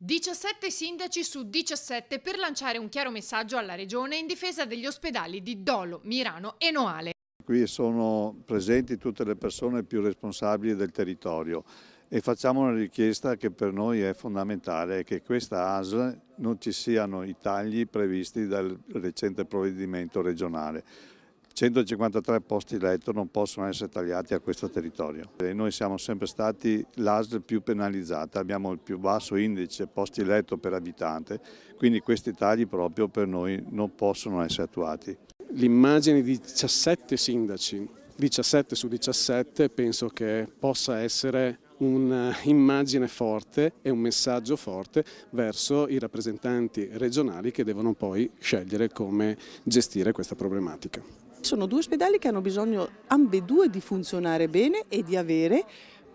17 sindaci su 17 per lanciare un chiaro messaggio alla Regione in difesa degli ospedali di Dolo, Mirano e Noale. Qui sono presenti tutte le persone più responsabili del territorio e facciamo una richiesta che per noi è fondamentale, che questa ASL non ci siano i tagli previsti dal recente provvedimento regionale. 153 posti letto non possono essere tagliati a questo territorio. E noi siamo sempre stati l'ASL più penalizzata, abbiamo il più basso indice posti letto per abitante, quindi questi tagli proprio per noi non possono essere attuati. L'immagine di 17 sindaci, 17 su 17, penso che possa essere un'immagine forte e un messaggio forte verso i rappresentanti regionali che devono poi scegliere come gestire questa problematica. Sono due ospedali che hanno bisogno ambedue di funzionare bene e di avere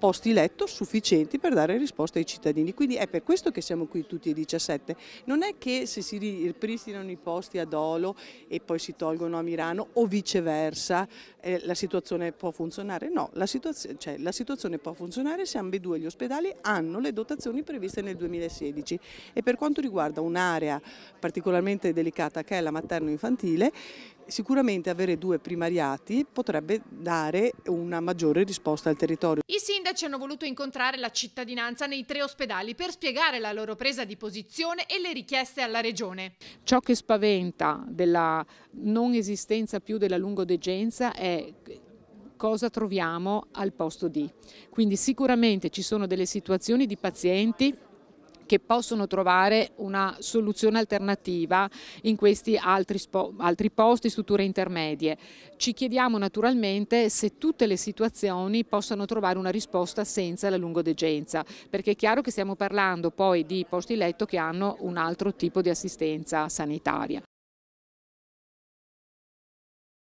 posti letto sufficienti per dare risposta ai cittadini. Quindi è per questo che siamo qui tutti e 17. Non è che se si ripristinano i posti a Dolo e poi si tolgono a Milano o viceversa eh, la situazione può funzionare. No, la, situazio cioè, la situazione può funzionare se ambedue gli ospedali hanno le dotazioni previste nel 2016 e per quanto riguarda un'area particolarmente delicata che è la materno-infantile, Sicuramente avere due primariati potrebbe dare una maggiore risposta al territorio. I sindaci hanno voluto incontrare la cittadinanza nei tre ospedali per spiegare la loro presa di posizione e le richieste alla regione. Ciò che spaventa della non esistenza più della lungodegenza è cosa troviamo al posto di. Quindi sicuramente ci sono delle situazioni di pazienti che possono trovare una soluzione alternativa in questi altri, altri posti, strutture intermedie. Ci chiediamo naturalmente se tutte le situazioni possano trovare una risposta senza la lungodegenza, perché è chiaro che stiamo parlando poi di posti letto che hanno un altro tipo di assistenza sanitaria.